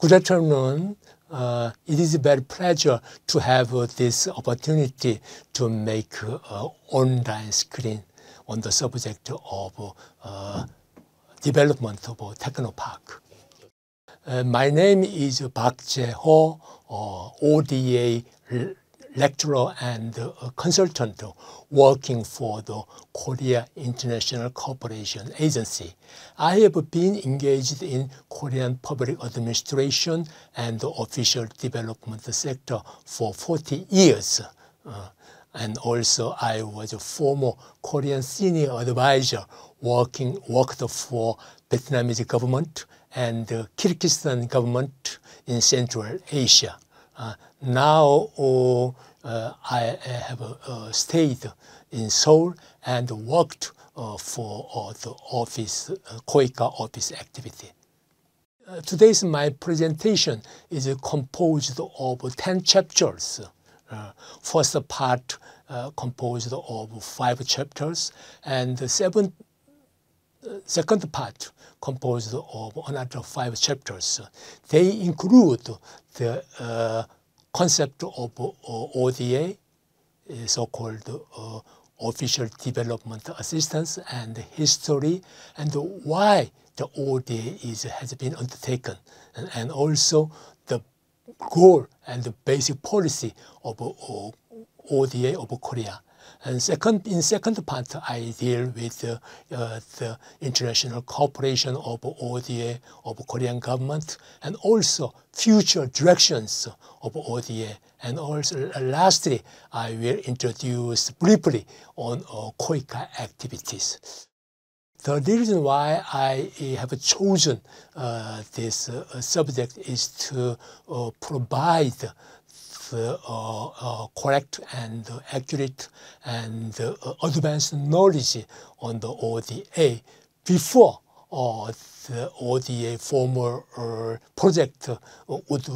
Good afternoon. Uh, it is a very pleasure to have uh, this opportunity to make uh, online screen on the subject of development of Technopark. Uh, my name is Park Jae-ho, ODA lecturer and consultant working for the Korea International Cooperation Agency. I have been engaged in Korean public administration and the official development sector for 40 years. Uh, and also I was a former Korean senior advisor working worked for Vietnamese government and Kyrgyzstan government in Central Asia. Uh, now oh, uh, I have uh, stayed in Seoul and worked for the office, Koika office activity. today's my presentation is composed of 10 chapters. Uh, first part uh, composed of five chapters and the second part composed of another five chapters. They include the uh, concept of uh, ODA, uh, so-called uh, official development assistance and history and why the ODA is, has been undertaken and, and also the goal and the basic policy of, of uh, ODA of Korea and second, in second part, I deal with uh, uh, the international cooperation of ODA, of Korean government, and also future directions of ODA. And also, uh, lastly, I will introduce briefly on uh, COICA activities. The reason why I have chosen uh, this uh, subject is to uh, provide uh, uh, uh, correct and accurate and advanced knowledge on the ODA before the ODA formal project would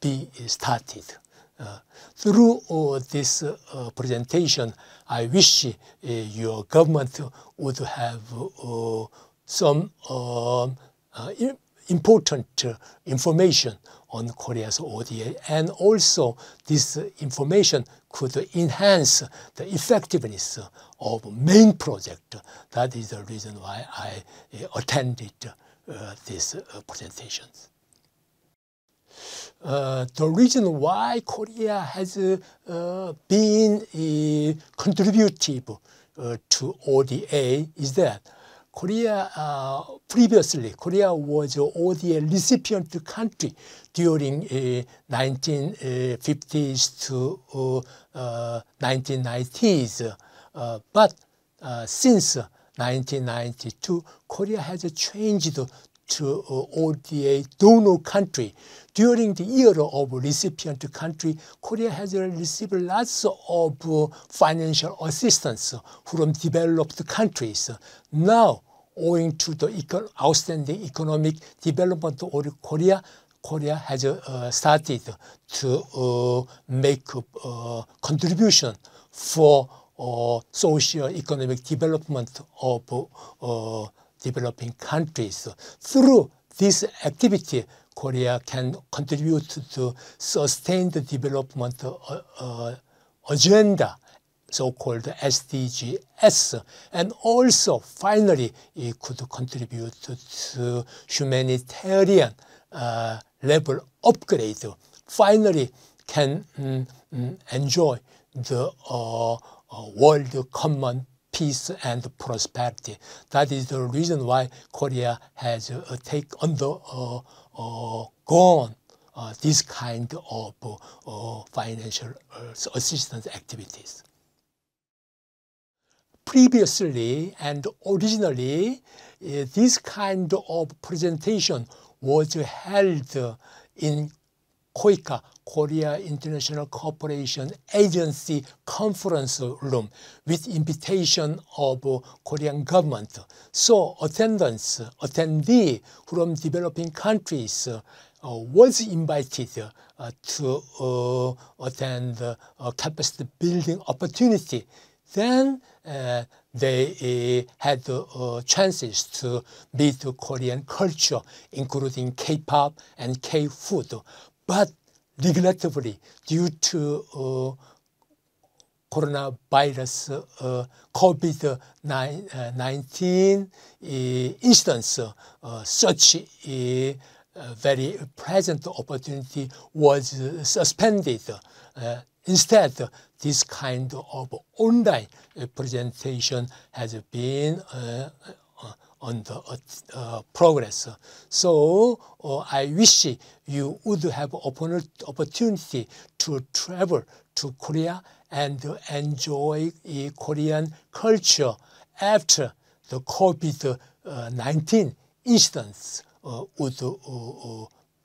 be started. Uh, through uh, this uh, presentation, I wish your government would have some important uh, information on Korea's ODA. And also, this information could enhance the effectiveness of main project. That is the reason why I uh, attended uh, these uh, presentations. Uh, the reason why Korea has uh, been contributive to ODA is that Korea uh, previously Korea was ODA recipient country during uh, 1950s to uh, 1990s, uh, uh, but uh, since 1992, Korea has changed to uh, ODA donor country. During the era of recipient country, Korea has received lots of uh, financial assistance from developed countries. Now, owing to the outstanding economic development of Korea, Korea has uh, started to uh, make a uh, contribution for uh, socio-economic development of developing countries. Through this activity, Korea can contribute to sustain the development uh, uh, agenda, so-called SDGs, and also finally it could contribute to humanitarian uh, level upgrade. Finally, can um, enjoy the uh, uh world common peace and prosperity. That is the reason why Korea has uh, take under uh, uh, gone uh, this kind of uh, financial uh, assistance activities. Previously and originally, uh, this kind of presentation was held in COICA, Korea International Cooperation Agency conference room with invitation of Korean government. So attendance, attendee from developing countries uh, was invited uh, to uh, attend uh, capacity building opportunity. Then uh, they uh, had chances to meet Korean culture, including K-pop and K-food but regrettably, due to uh, coronavirus uh, COVID-19 uh, uh, such a, a uh, very present opportunity was uh, suspended. instead, this kind of online presentation has been on the uh, uh, progress. So uh, I wish you would have opportunity to travel to Korea and enjoy Korean culture after the COVID-19 instance would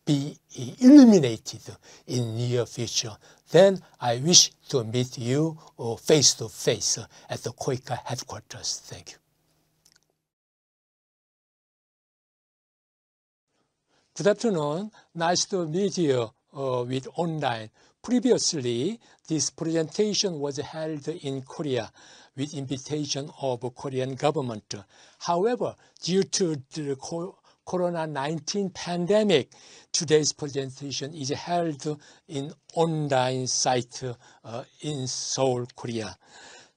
be illuminated in near future. Then I wish to meet you face to face at the Koika headquarters. Thank you. Good afternoon. Nice to meet you uh, with online. Previously, this presentation was held in Korea with invitation of Korean government. However, due to the corona-19 pandemic, today's presentation is held in online site uh, in Seoul, Korea.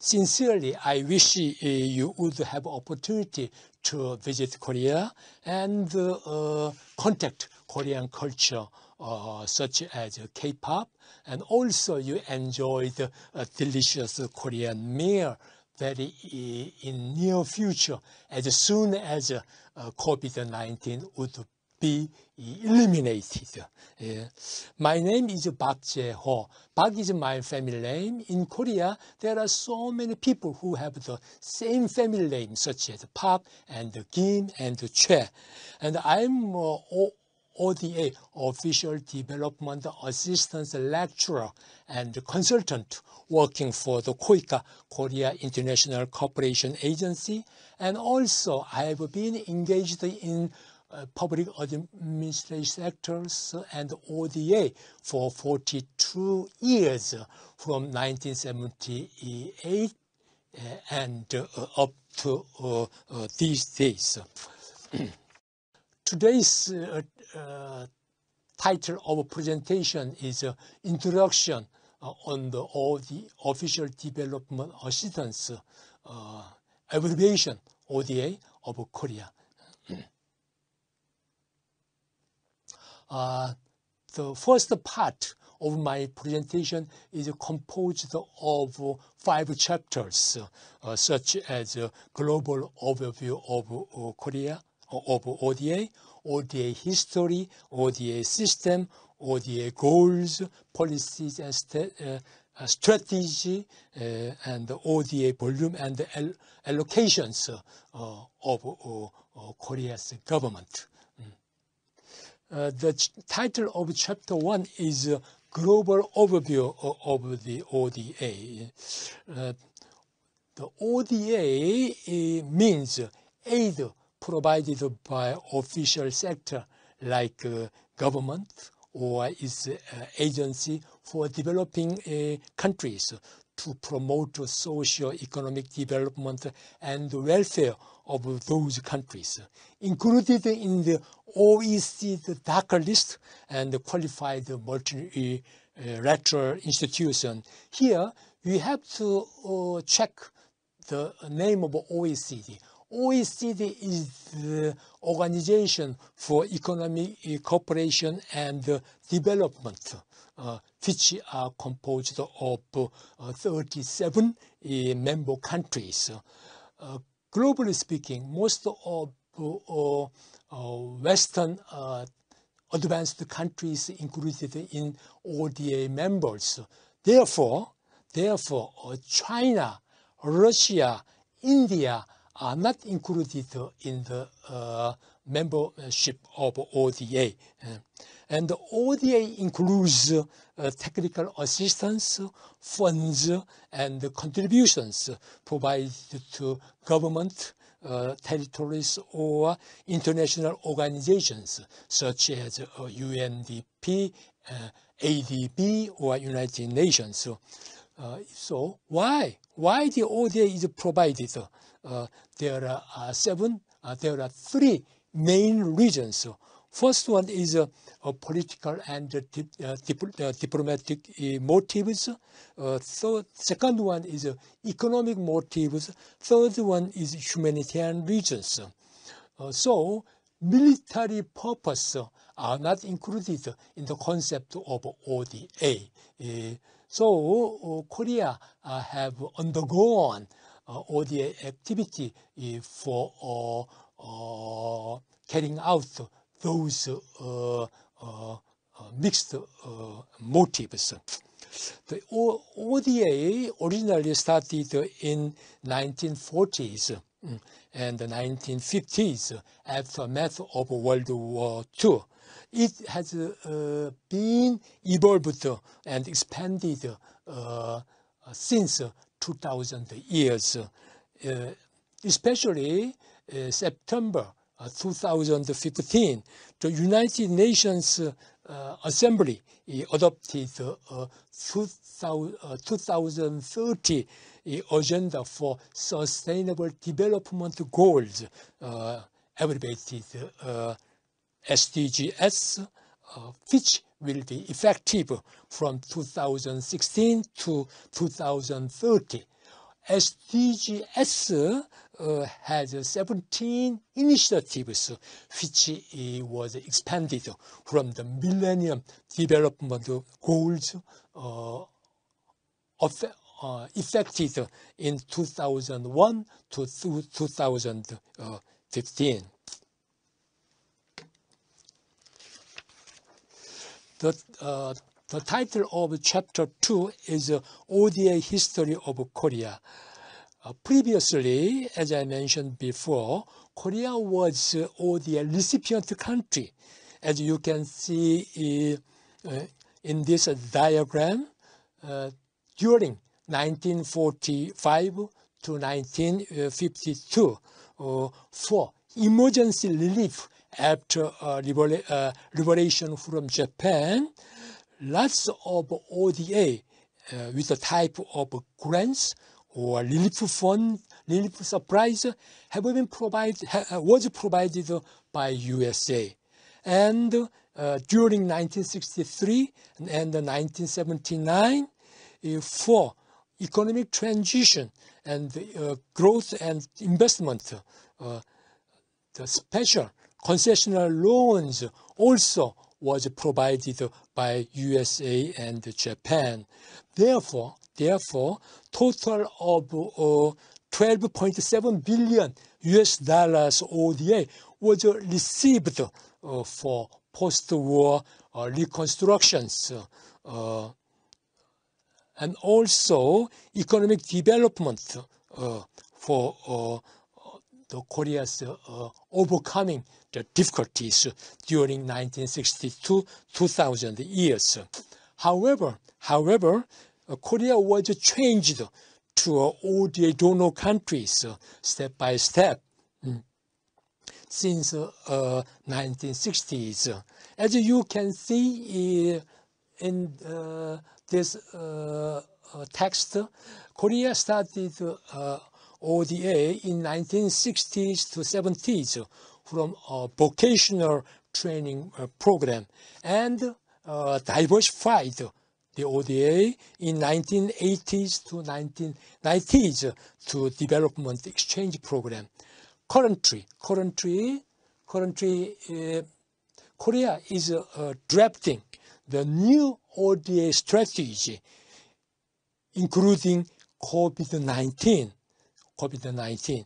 Sincerely, I wish uh, you would have opportunity to visit Korea and uh, contact Korean culture uh, such as K-pop, and also you enjoy the uh, delicious Korean meal very uh, in near future as soon as COVID-19 would be eliminated. Yeah. My name is Bak Jae-ho. Bak is my family name. In Korea, there are so many people who have the same family name, such as Park and Kim and Choi. And I'm uh, ODA, Official Development Assistance Lecturer and Consultant working for the KOICA, Korea International Cooperation Agency. And also, I have been engaged in uh, public administration sectors and ODA for 42 years from 1978 uh, and uh, up to these days. Today's title of presentation is Introduction on the OD Official Development Assistance Abbreviation ODA of Korea. Uh, the first part of my presentation is composed of five chapters, uh, such as a global overview of uh, Korea, of ODA, ODA history, ODA system, ODA goals, policies and st uh, strategy, uh, and ODA volume and allocations uh, of Korea's government. Uh, the title of chapter one is uh, Global Overview of the ODA. Uh, the ODA uh, means uh, aid provided by official sector like government or its agency for developing countries to promote socio-economic development and welfare of those countries. Included in the OECD DACA list and qualified multilateral institution, here we have to uh, check the name of OECD. OECD is the Organization for Economic Cooperation and Development which are composed of 37 eh, member countries. globally speaking, most of Western advanced countries included in ODA eh, members. Therefore, therefore, China, Russia, India are not included in the membership of ODA. Uh, and ODA includes uh, technical assistance, funds, and contributions provided to government, uh, territories or international organizations such as UNDP, uh, uh ADB, or United Nations. so why? Why the ODA is provided? there are seven, there are three main regions. First one is uh, uh, political and dip, uh, dip, uh, diplomatic uh, motives. third, second one is economic motives. Third one is humanitarian regions. so military purpose are not included in the concept of ODA. So Korea have undergone ODA activity for uh, carrying out those uh, uh, mixed motives. The ODA originally started in 1940s mm, and the 1950s of World War II. It has uh, been evolved and expanded uh, since 2000 years, uh, especially uh, September uh, 2015, the United Nations uh, Assembly adopted a 2030 agenda for sustainable development goals, abbreviated SDGs, which will be effective from 2016 to 2030. SDGs uh, has 17 initiatives which uh, was expanded from the Millennium Development Goals uh, of, uh, effected in 2001 to 2015. The uh, the title of chapter 2 is ODA History of Korea. Uh, previously, as I mentioned before, Korea was ODA recipient country. As you can see uh, uh in this diagram, uh, during 1945 to 1952, uh, for emergency relief after liberation from Japan, lots of ODA uh, with the type of grants or relief fund, relief supplies have been provided, uh, was provided by USA. And uh, during 1963 and, 1979, uh, uh, for economic transition and uh, growth and investment, the special concessional loans also was provided by USA and Japan. Therefore, therefore, total of uh, 12.7 billion US dollars ODA was received uh, for post-war uh, reconstructions uh, and also economic development uh, for uh, the Korea's uh, overcoming the difficulties during 1962 2000 years. However, however, uh, Korea was changed to uh, the donor countries step by step mm. since 1960s. As you can see in this text, Korea started ODA in 1960s to 70s from a vocational training uh, program and uh, diversified the ODA in 1980s to 1990s to development exchange program. Currently, currently, currently uh, Korea is uh, drafting the new ODA strategy, including COVID-19 COVID-19.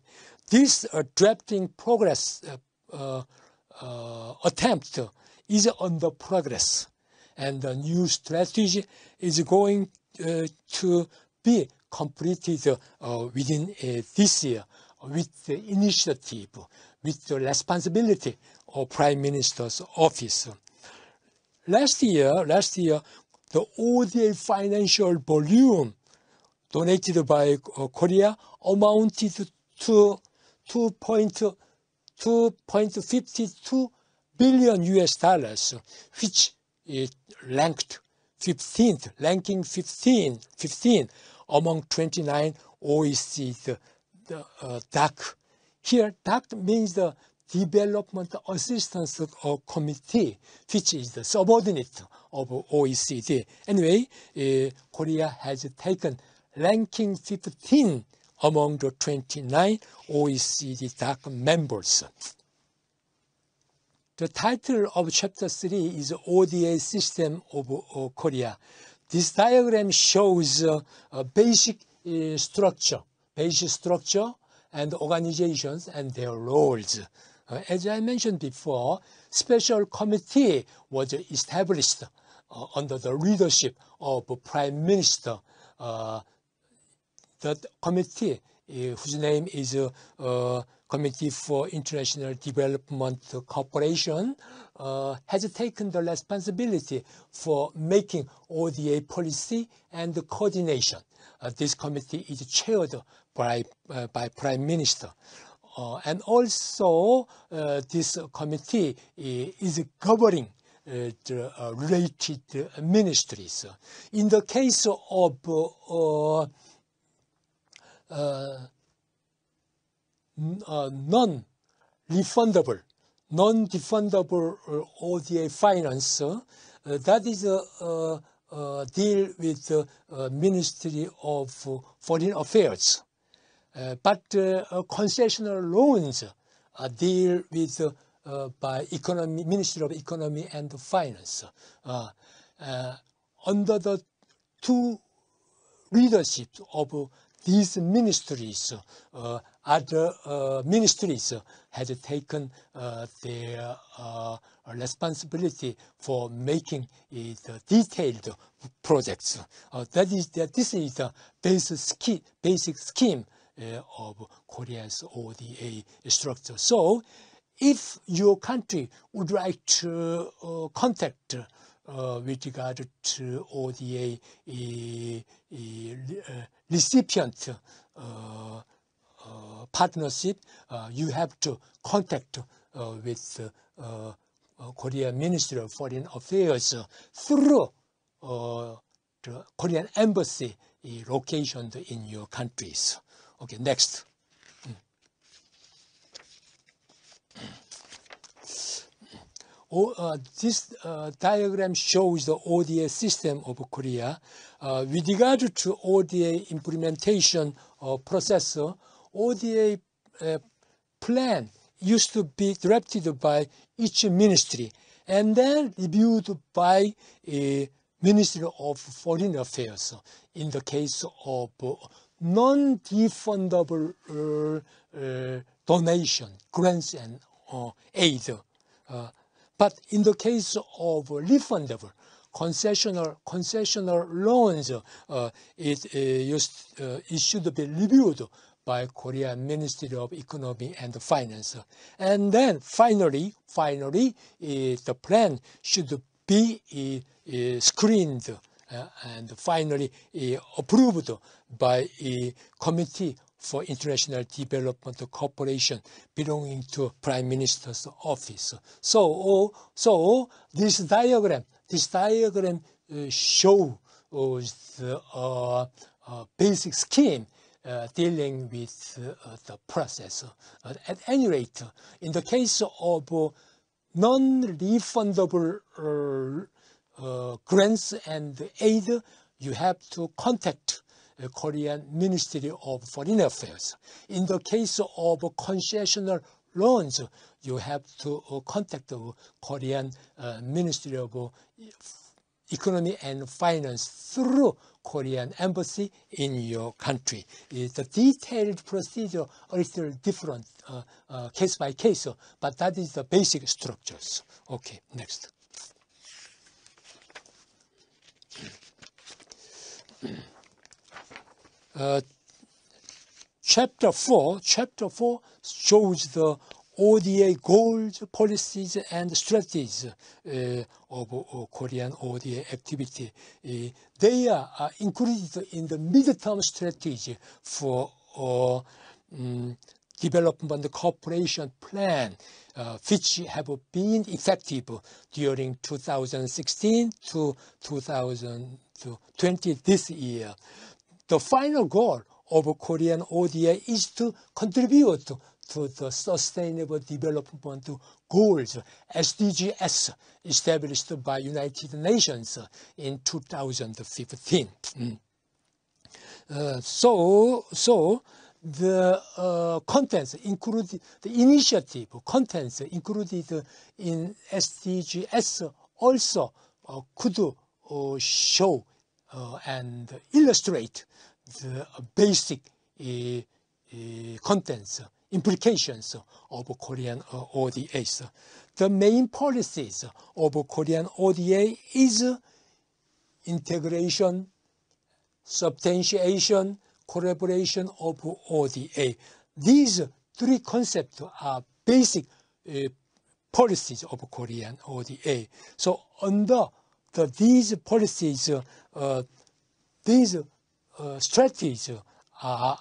This uh, drafting progress uh, uh, uh, attempt is under progress, and the new strategy is going to be completed within this year with the initiative, with the responsibility of Prime Minister's office. Last year, last year, the ODA financial volume donated by uh, Korea amounted to 2.52 billion US dollars, which it ranked 15th, ranking 15, 15 among 29 OECD the, uh, DAC. Here, DAC means the Development Assistance uh, Committee, which is the subordinate of OECD. Anyway, uh, Korea has taken ranking 15 among the 29 OECD DAC members. The title of Chapter 3 is ODA System of uh, Korea. This diagram shows uh, a basic uh, structure, basic structure and organizations and their roles. Uh, as I mentioned before, special committee was established uh, under the leadership of Prime Minister uh, that committee eh, whose name is eh, uh, Committee for International Development Cooperation uh, has taken the responsibility for making ODA policy and coordination. Uh, this committee is chaired by, uh, by Prime Minister. Uh, and also, uh, this committee eh, is governing the related ministries. In the case of uh, uh, non-refundable, non-refundable uh, ODA finance. that is a deal with the Ministry of Foreign Affairs. but concessional loans are deal with by economy, Ministry of Economy and Finance. under the two leaderships of these ministries, uh, other uh, ministries had taken uh, their uh, responsibility for making it uh, detailed projects. that is, that this is the basic scheme, basic scheme of Korea's ODA structure. So, if your country would like to contact uh, with regard to ODA uh, recipient uh, uh, partnership, you have to contact with Korean Ministry of Foreign Affairs through the Korean Embassy located in your countries. Okay, next. Uh, this uh, diagram shows the ODA system of Korea. Uh, with regard to ODA implementation of processor, ODA plan used to be drafted by each ministry and then reviewed by a Ministry of Foreign Affairs in the case of non-defundable uh, uh, donation, grants and uh, aid. But in the case of refundable, concessional concessional loans, uh, it, uh, used, uh, it should be reviewed by Korean Ministry of Economy and Finance. And then finally, finally, uh, the plan should be screened and finally approved by a committee for International Development Corporation belonging to Prime Minister's office. So, so this diagram, this diagram uh, show uh, the uh, uh, basic scheme uh, dealing with uh, the process. Uh, at any rate, in the case of non-refundable grants and aid, you have to contact uh, Korean Ministry of Foreign Affairs. In the case of concessional loans, you have to uh, contact the Korean uh, Ministry of Economy and Finance through Korean embassy in your country. The detailed procedure a little different uh, uh, case by case, but that is the basic structures. Okay, next. chapter 4, chapter 4 shows the ODA goals, policies, and strategies uh, of uh, Korean ODA activity. Uh, they are included in the midterm strategy for um, development cooperation plan, uh, which have been effective during 2016 to 2020 this year the final goal of Korean ODA is to contribute to the Sustainable Development Goals, SDGs, established by United Nations in 2015. Mm. Uh, so, so the uh, contents included, the initiative contents included in SDGs also uh, could uh, show uh, and illustrate the basic uh, uh, contents, implications of Korean ODA. The main policies of Korean ODA is integration, substantiation, collaboration of ODA. These three concepts are basic uh, policies of Korean ODA. So under that these policies, uh, these uh, strategies are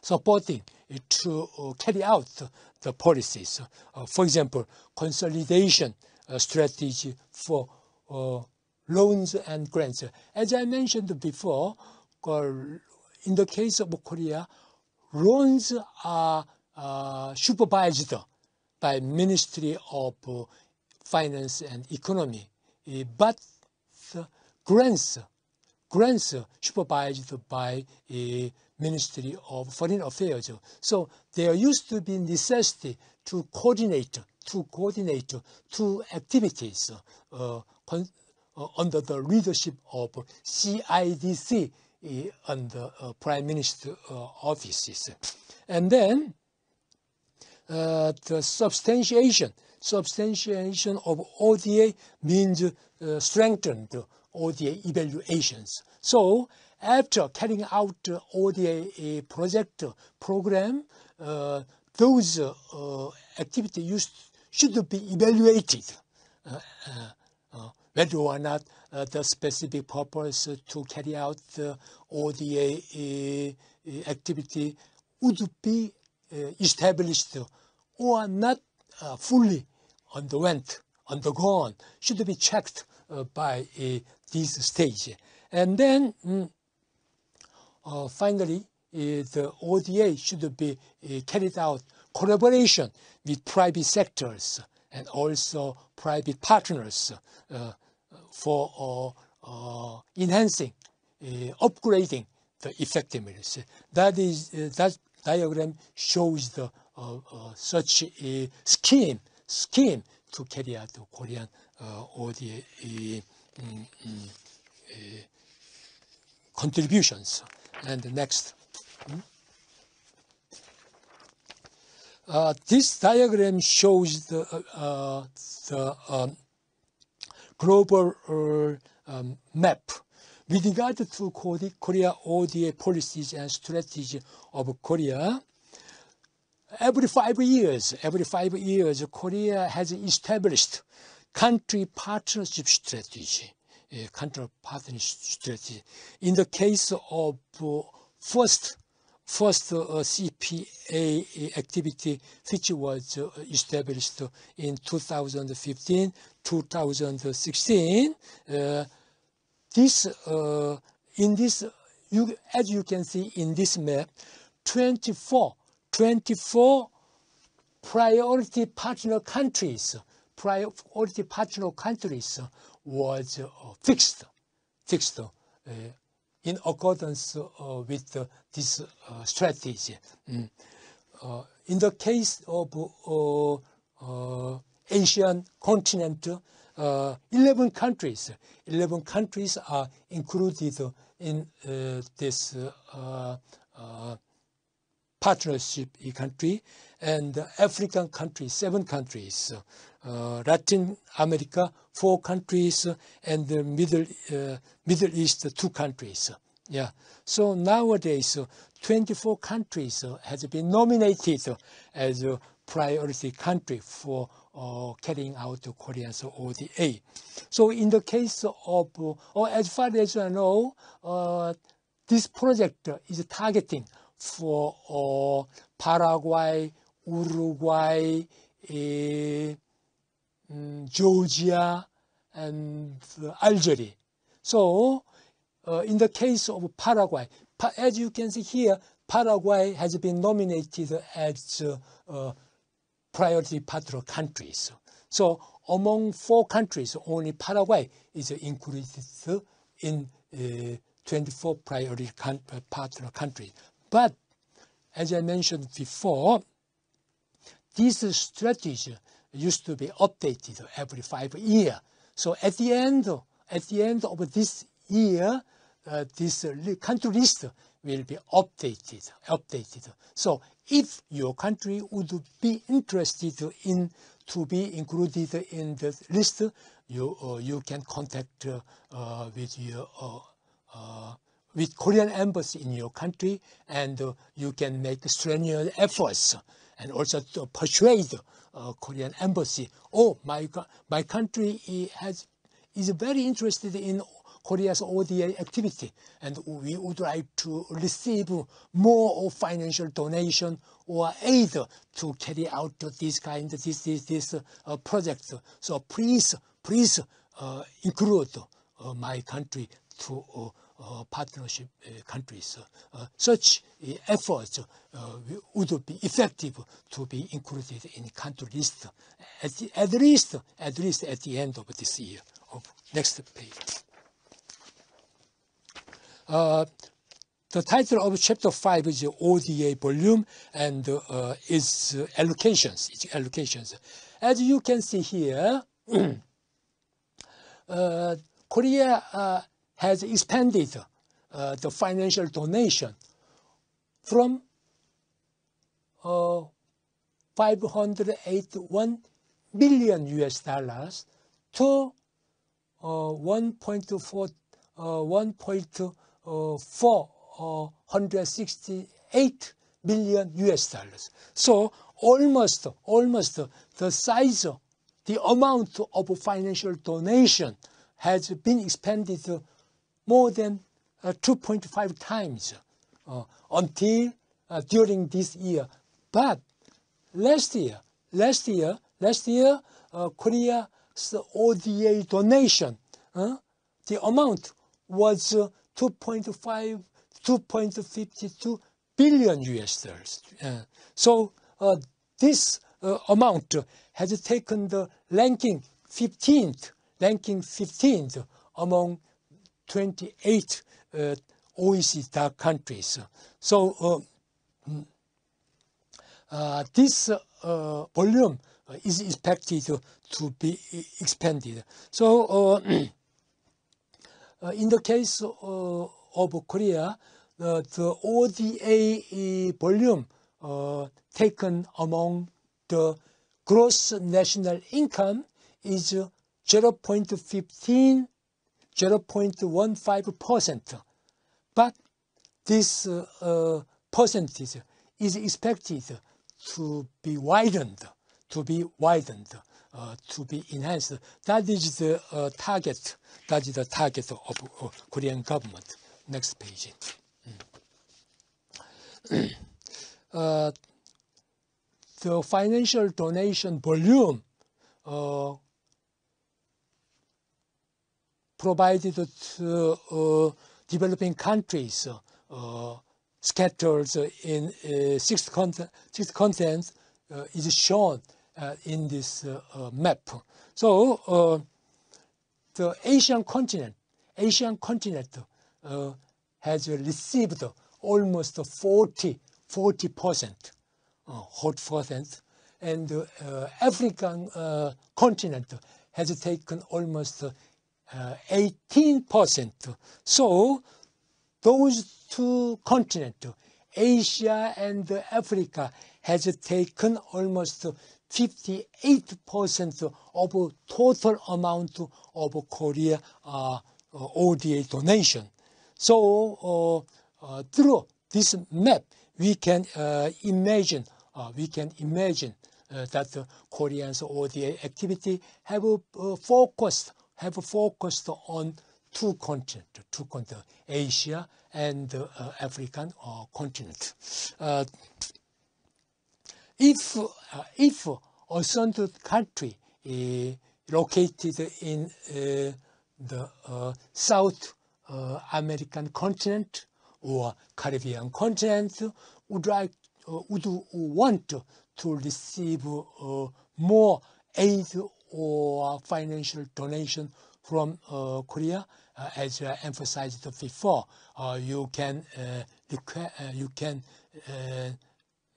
supporting to uh, carry out the policies. for example, consolidation strategy for loans and grants. As I mentioned before, in the case of Korea, loans are uh, supervised by Ministry of Finance and Economy but grants grants supervised by a Ministry of Foreign Affairs. So there used to be necessity to coordinate, to coordinate two activities uh, uh, under the leadership of CIDC uh, uh, Prime Minister uh, offices. And then uh, the substantiation, substantiation of ODA means uh, strengthened ODA evaluations. So after carrying out uh, ODA project program, uh, those uh, activities used, should be evaluated uh, uh, whether or not the specific purpose to carry out the ODA activity would be established or not fully underwent, undergone, should be checked uh, by uh, this stage. And then mm, uh, finally, uh, the ODA should be uh, carried out collaboration with private sectors and also private partners uh, for enhancing, upgrading the effectiveness. That is that diagram shows the such a scheme scheme to carry out the Korean uh, ODA um, uh, mm, mm, uh, contributions. And next. Hmm? Uh, this diagram shows the, uh, uh the um, global uh, um, map with regard to Korea ODA policies and strategy of Korea every five years, every five years, Korea has established country partnership strategy, country partnership strategy. In the case of uh, first, first uh, CPA activity, which was uh, established in 2015, 2016, this in this, you, as you can see in this map, 24 24 priority partner countries, priority partner countries was uh, fixed, fixed uh, in accordance uh, with uh, this uh, strategy. Mm. Uh, in the case of Asian continent, 11 countries, 11 countries are included in this partnership country and African countries seven countries, uh, Latin America four countries and the Middle uh, Middle East two countries. Yeah. So nowadays, uh, 24 countries uh, has been nominated uh, as a priority country for uh, carrying out the Korean ODA. So in the case of, or as far as I know, uh, this project is targeting for uh, Paraguay, Uruguay, uh, Georgia, and Algeria. So, uh, in the case of Paraguay, pa as you can see here, Paraguay has been nominated as uh, priority partner countries. So, among four countries, only Paraguay is included in eh, 24 priority partner countries. But as I mentioned before, this strategy used to be updated every five years. So at the end, at the end of this year, uh, this country list will be updated. Updated. So if your country would be interested in to be included in the list, you uh, you can contact uh, with your uh, uh, with Korean embassy in your country, and uh, you can make strenuous efforts and also to persuade uh, Korean embassy. Oh, my my country has is very interested in Korea's ODA activity, and we would like to receive more financial donation or aid to carry out this kind this this this uh, project. So please please uh, include uh, my country to uh, partnership countries. such efforts would be effective to be included in country list at, the, at least at least at the end of this year. Of next page. The title of chapter 5 is ODA volume and uh, its allocations, its allocations. As you can see here, uh, Korea uh, has expanded uh, the financial donation from uh, 581 billion US dollars to uh, 1.4 uh, 1.468 uh, billion US dollars. So almost almost the size, the amount of financial donation has been expanded more than uh, 2.5 times uh, until uh, during this year. But last year, last year, last year, Korea's ODA donation, the amount was 2.5, 2.52 billion US dollars. Uh, so uh, this uh, amount has taken the ranking 15th, ranking 15th among 28 uh, OECD countries. So uh, uh, this volume is expected to be expanded. So in the case of Korea, the ODA volume taken among the gross national income is 0.15 0.15%. But this uh, uh, percentage is expected to be widened, to be widened, uh, to be enhanced. That is the uh, target. That is the target of uh, Korean government. Next page. Mm. Uh, the financial donation volume provided to uh, uh, developing countries uh, scattered in six, cont six continents is shown in this map. So the Asian continent, Asian continent has received almost 40 40 percent, hot percent, and uh, African uh, continent has taken almost 18%. Uh, so those two continents, Asia and Africa, has taken almost 58% of total amount of Korea uh, ODA donation. So uh, uh, through this map, we can uh, imagine uh, we can imagine that Koreans ODA activity have focused have focused on two continents, two continents, Asia and the uh, African uh, continent. Uh, if uh, if a certain country uh, located in uh, the South American continent or Caribbean continent would like would want to receive more aid or financial donation from uh, Korea, uh, as I emphasized before, uh, you can uh, uh, you can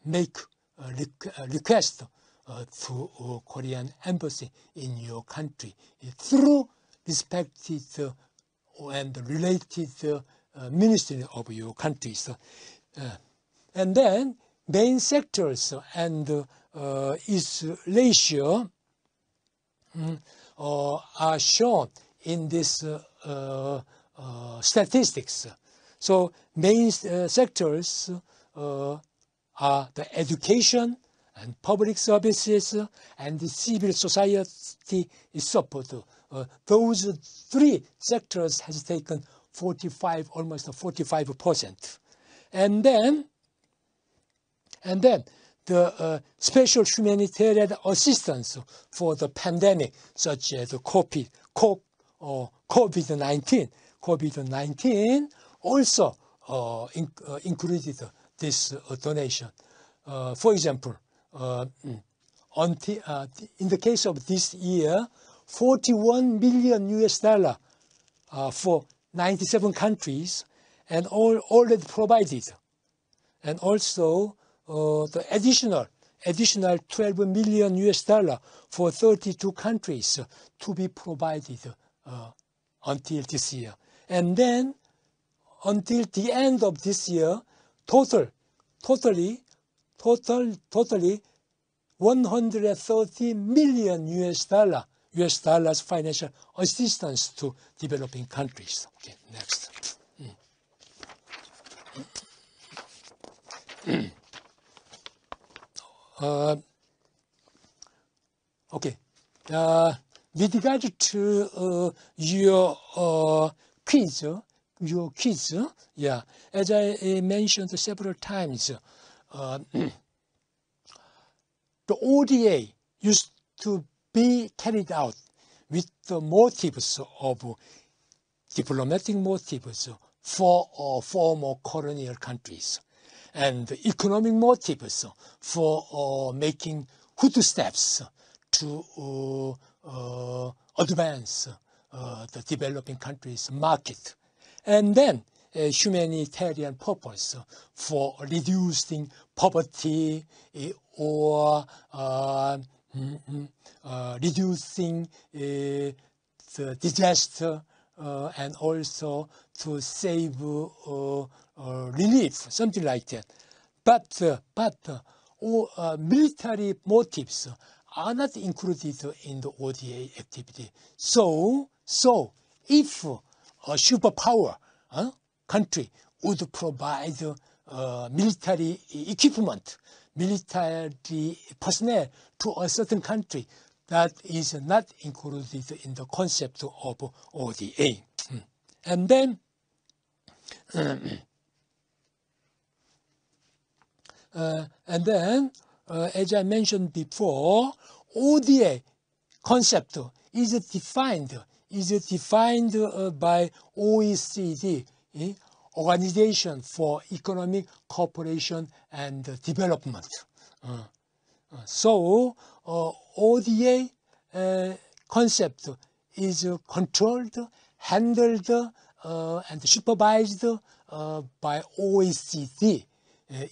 make a requ request to Korean embassy in your country through respected and related ministry of your countries, and then main sectors and its ratio Mm-hmm. Uh, are shown in this uh, uh, statistics. So main sectors are the education and public services and the civil society support. Uh, those three sectors has taken 45, almost 45 percent. And then, and then the uh, special humanitarian assistance for the pandemic, such as COVID, COVID COVID-19. COVID-19 also in, uh, included uh, this donation. for example, mm, uh, in the case of this year, 41 million US dollar uh, for 97 countries and all already provided. And also uh, the additional additional 12 million US dollar for 32 countries to be provided uh, until this year. And then until the end of this year, total, totally, total, totally 130 million US dollar, US dollars financial assistance to developing countries. Okay, next. Mm. Uh, okay. Uh, with regard to uh, your uh, quiz, your quiz, yeah, as I uh, mentioned several times, uh, the ODA used to be carried out with the motives of diplomatic motives for former colonial countries and economic motives for uh, making Hutu steps to uh, uh, advance the developing countries' market. And then a humanitarian purpose for reducing poverty eh, or uh, mm, mm uh, reducing uh, the disaster uh, and also to save uh, uh relief, something like that. But, uh, but uh, all, military motives are not included in the ODA activity. So, so if a superpower uh, country would provide uh, military equipment, military personnel to a certain country that is not included in the concept of ODA. And then uh, and then, uh, as I mentioned before, ODA concept is defined is defined uh, by OECD, eh? Organization for Economic Cooperation and Development. Uh, uh, so uh, ODA concept is controlled, handled, and supervised by OECD,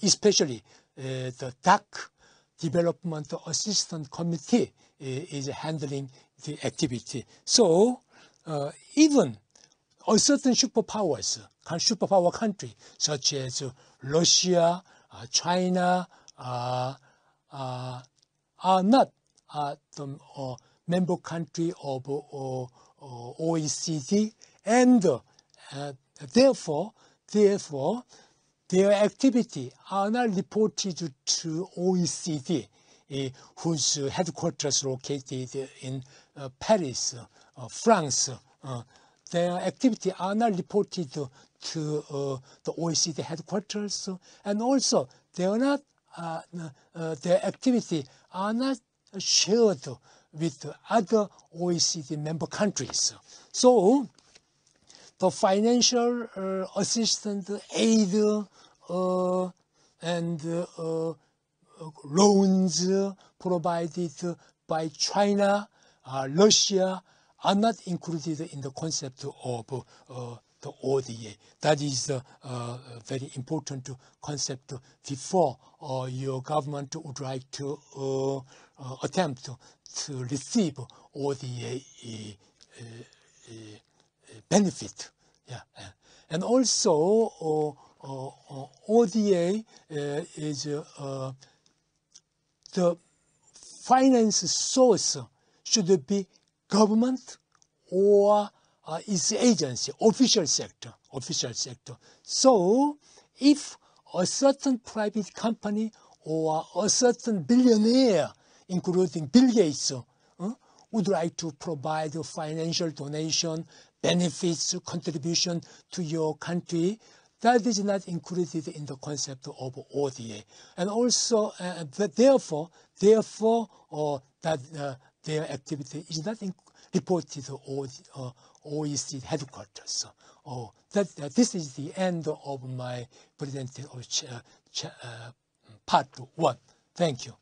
especially the DAC Development Assistance Committee is handling the activity. So even or certain superpowers, superpower country such as Russia, uh, China, uh, uh, are not uh, the member country of uh, OECD, and therefore, therefore, their activity are not reported to OECD, whose headquarters located in Paris, France. their activity are not reported to the OECD headquarters, and also they are not uh, uh, their activity are not shared with other OECD member countries. So the financial uh, assistance, aid, uh, and uh, loans uh, provided by China, uh, Russia are not included in the concept of uh, the ODA. That is a uh, uh, very important concept before uh, your government would like to attempt to receive ODA benefit. Yeah. And also, ODA is the finance source should be government or uh, is agency, official sector, official sector. So if a certain private company or a certain billionaire, including Bill Gates, uh, would like to provide a financial donation, benefits, contribution to your country, that is not included in the concept of ODA. And also, uh, therefore, therefore, uh, that uh, their activity is not reported or OECD headquarters. Oh, that, that this is the end of my presentation of uh, uh, part one. Thank you.